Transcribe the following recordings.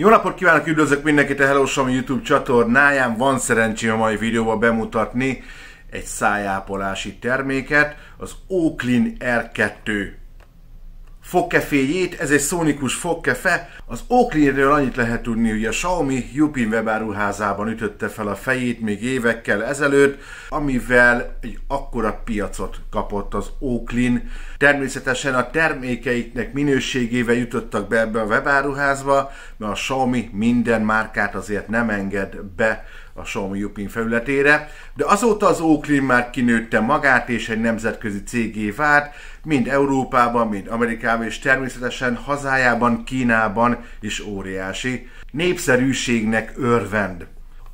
Jó napot kívánok, üdvözlök mindenkit a Hello Som YouTube csatornáján. Van szerencsém a mai videóban bemutatni egy szájápolási terméket, az Oaklin R2 fogkeféjét, ez egy szónikus fogkefe. Az Oakleyről annyit lehet tudni, hogy a Xiaomi Yupin webáruházában ütötte fel a fejét még évekkel ezelőtt, amivel egy akkora piacot kapott az Oakley. Természetesen a termékeiknek minőségével jutottak be ebbe a webáruházba, mert a Xiaomi minden márkát azért nem enged be a Xiaomi Yupin felületére, de azóta az Oakley már kinőtte magát és egy nemzetközi cégé vált, mind Európában, mind Amerikában és természetesen hazájában, Kínában is óriási népszerűségnek örvend.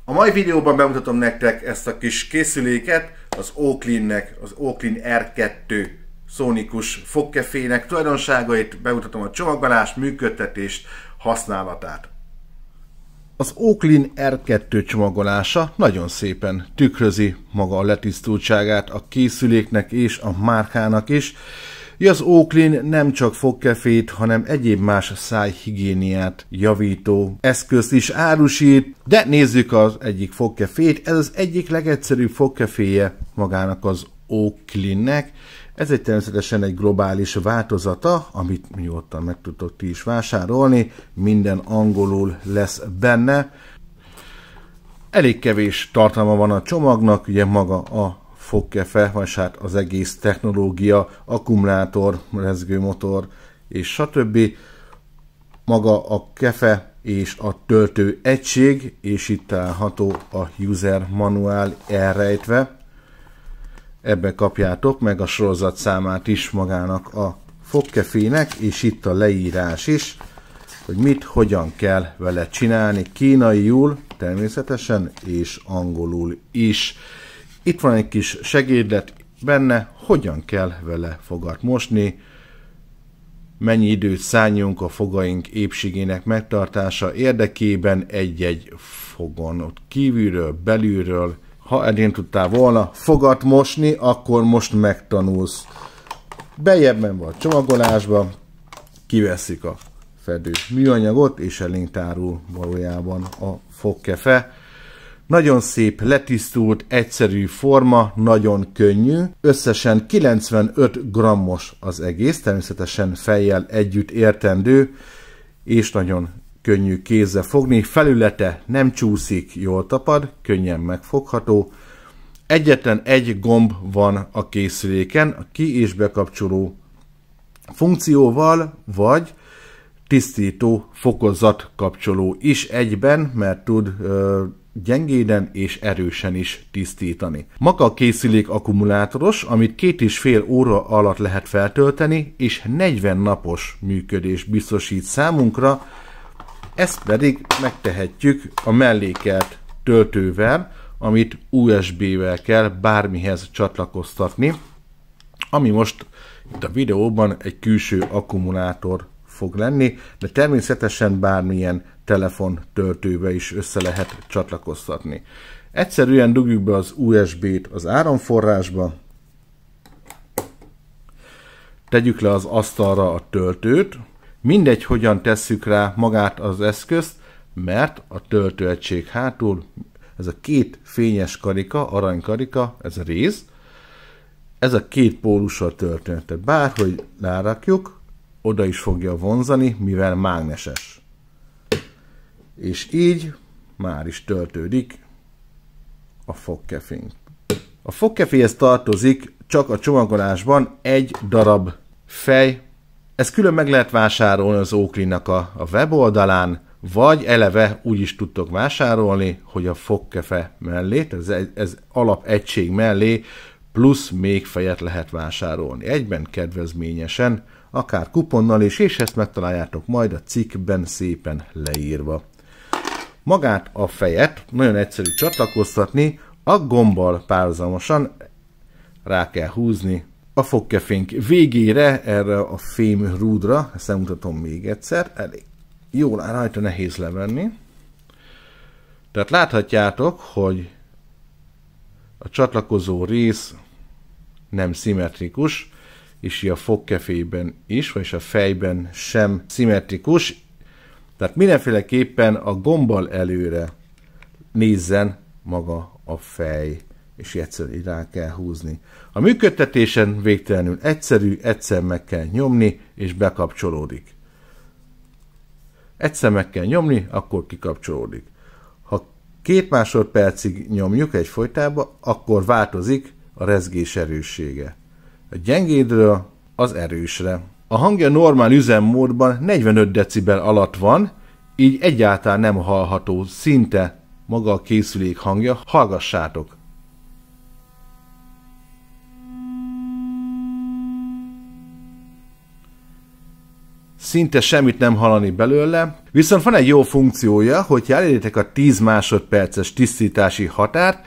A mai videóban bemutatom nektek ezt a kis készüléket, az Oakley-nek, az Oakley R2 szónikus fogkefének tulajdonságait, bemutatom a csomagolás, működtetést, használatát. Az Oaklin R2 csomagolása nagyon szépen tükrözi maga a letisztultságát a készüléknek és a márkának is, az Oaklin nem csak fogkefét, hanem egyéb más szájhigiéniát javító eszközt is árusít, de nézzük az egyik fogkefét, ez az egyik legegyszerűbb fogkeféje magának az Oaklinnek, ez egy természetesen egy globális változata, amit nyugodtan meg tudtok ti is vásárolni, minden angolul lesz benne. Elég kevés tartalma van a csomagnak, ugye maga a fogkefe, vagy hát az egész technológia, akkumulátor, rezgőmotor és stb. Maga a kefe és a töltő egység, és itt található a user manuál elrejtve ebbe kapjátok meg a sorozat számát is magának a fogkefének, és itt a leírás is, hogy mit, hogyan kell vele csinálni, kínaiul természetesen, és angolul is. Itt van egy kis segédlet benne, hogyan kell vele fogat mosni, mennyi időt szálljunk a fogaink épségének megtartása érdekében egy-egy fogon, ott kívülről, belülről, ha edén tudtál volna fogat mosni, akkor most megtanulsz. Bejebb nem van a csomagolásba, kiveszik a fedő műanyagot, és elénk tárul valójában a fogkefe. Nagyon szép, letisztult, egyszerű forma, nagyon könnyű. Összesen 95 grammos az egész, természetesen fejjel együtt értendő, és nagyon könnyű kézzel fogni, felülete nem csúszik, jól tapad, könnyen megfogható. Egyetlen egy gomb van a készüléken, a ki- és bekapcsoló funkcióval, vagy tisztító fokozat kapcsoló is egyben, mert tud ö, gyengéden és erősen is tisztítani. Maga a készülék akkumulátoros, amit két és fél óra alatt lehet feltölteni, és 40 napos működés biztosít számunkra, ezt pedig megtehetjük a mellékelt töltővel, amit USB-vel kell bármihez csatlakoztatni, ami most itt a videóban egy külső akkumulátor fog lenni, de természetesen bármilyen telefon töltőbe is össze lehet csatlakoztatni. Egyszerűen dugjuk be az USB-t az áramforrásba, tegyük le az asztalra a töltőt, Mindegy, hogyan tesszük rá magát az eszközt, mert a töltőegység hátul, ez a két fényes karika, aranykarika, ez a rész, ez a két pólussal történet. Tehát bárhogy lárakjuk, oda is fogja vonzani, mivel mágneses. És így már is töltődik a fogkefénk. A fogkeféhez tartozik csak a csomagolásban egy darab fej ezt külön meg lehet vásárolni az Oakley-nak a, a weboldalán, vagy eleve úgy is tudtok vásárolni, hogy a fogkefe mellé, ez, ez alapegység mellé plusz még fejet lehet vásárolni. Egyben kedvezményesen, akár kuponnal is, és ezt megtaláljátok majd a cikkben szépen leírva. Magát a fejet nagyon egyszerű csatlakoztatni, a gombbal párhuzamosan rá kell húzni a fogkefénk végére, erre a fém rúdra, ezt mutatom még egyszer, elég jól rajta nehéz levenni. Tehát láthatjátok, hogy a csatlakozó rész nem szimmetrikus, és a fogkefében is, vagyis a fejben sem szimmetrikus, tehát mindenféleképpen a gombbal előre nézzen maga a fej és egyszerűen rá kell húzni. A működtetésen végtelenül egyszerű, egyszer meg kell nyomni, és bekapcsolódik. Egyszer meg kell nyomni, akkor kikapcsolódik. Ha két másodpercig nyomjuk egy folytába, akkor változik a rezgés erőssége. A gyengédről az erősre. A hangja normál üzemmódban 45 decibel alatt van, így egyáltalán nem hallható, szinte maga a készülék hangja, hallgassátok! szinte semmit nem hallani belőle, viszont van egy jó funkciója, hogy eléritek a 10 másodperces tisztítási határt,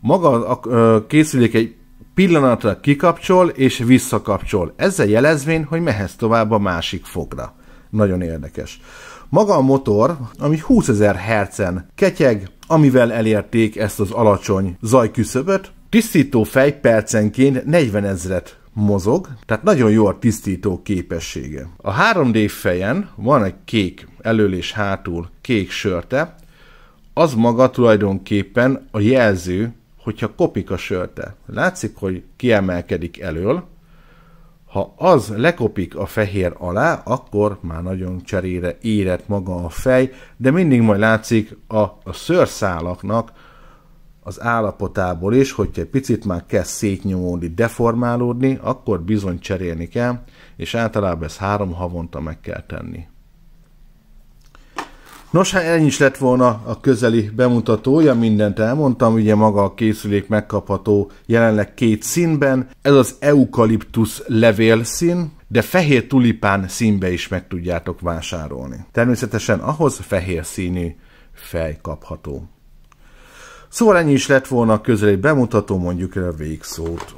maga a készülék egy pillanatra kikapcsol és visszakapcsol, ezzel jelezvén, hogy mehetsz tovább a másik fogra. Nagyon érdekes. Maga a motor, ami 20 ezer hercen ketyeg, amivel elérték ezt az alacsony zajküszöböt, tisztító fej percenként 40 ezeret mozog, tehát nagyon jó a tisztító képessége. A 3D fejen van egy kék elől és hátul kék sörte, az maga tulajdonképpen a jelző, hogyha kopik a sörte. Látszik, hogy kiemelkedik elől, ha az lekopik a fehér alá, akkor már nagyon cserére érett maga a fej, de mindig majd látszik a, a szőrszálaknak az állapotából is, hogyha egy picit már kezd szétnyomódni, deformálódni, akkor bizony cserélni kell, és általában ezt három havonta meg kell tenni. Nos, hát ennyi is lett volna a közeli bemutatója, mindent elmondtam, ugye maga a készülék megkapható jelenleg két színben, ez az eukaliptus levél szín, de fehér tulipán színbe is meg tudjátok vásárolni. Természetesen ahhoz fehér színű fej kapható. Szóval ennyi is lett volna a közel egy bemutató, mondjuk el a végszót.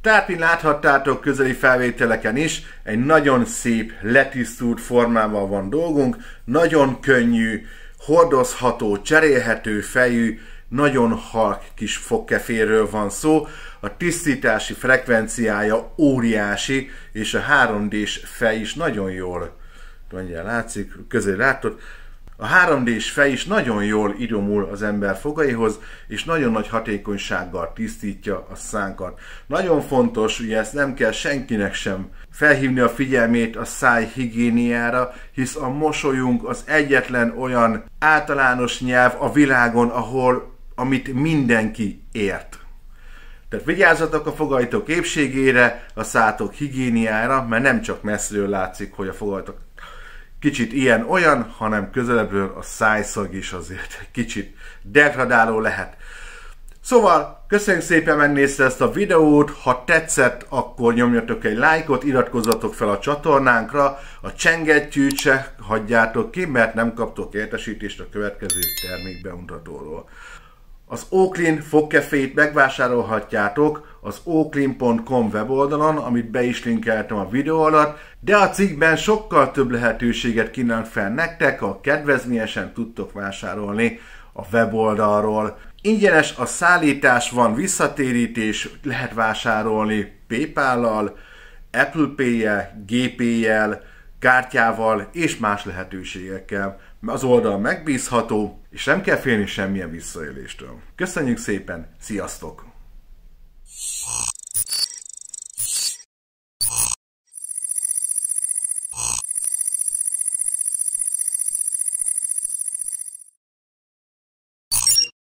Tehát, mint láthattátok közeli felvételeken is, egy nagyon szép, letisztult formával van dolgunk, nagyon könnyű, hordozható, cserélhető fejű, nagyon halk kis fogkeféről van szó, a tisztítási frekvenciája óriási, és a 3D-s fej is nagyon jól, mondja, látszik, közé látod, a 3D-s fej is nagyon jól idomul az ember fogaihoz, és nagyon nagy hatékonysággal tisztítja a szánkat. Nagyon fontos, ugye ezt nem kell senkinek sem felhívni a figyelmét a száj higiéniára, hisz a mosolyunk az egyetlen olyan általános nyelv a világon, ahol amit mindenki ért. Tehát vigyázzatok a fogajtok épségére, a szátok higiéniára, mert nem csak messziről látszik, hogy a fogajtok kicsit ilyen-olyan, hanem közelebbről a szájszag is azért kicsit degradáló lehet. Szóval, köszönjük szépen megnézte ezt a videót, ha tetszett, akkor nyomjatok egy lájkot, iratkozzatok fel a csatornánkra, a csengettyűt se hagyjátok ki, mert nem kaptok értesítést a következő termékbemutatóról. Az Oaklin fogkefét megvásárolhatjátok az oaklin.com weboldalon, amit be is linkeltem a videó alatt, de a cikkben sokkal több lehetőséget kínál fel nektek, ha kedvezményesen tudtok vásárolni a weboldalról. Ingyenes a szállítás, van visszatérítés, lehet vásárolni PayPal-lal, Apple Pay-jel, GP-jel, kártyával és más lehetőségekkel az oldal megbízható, és nem kell félni semmilyen visszaéléstől. Köszönjük szépen, sziasztok!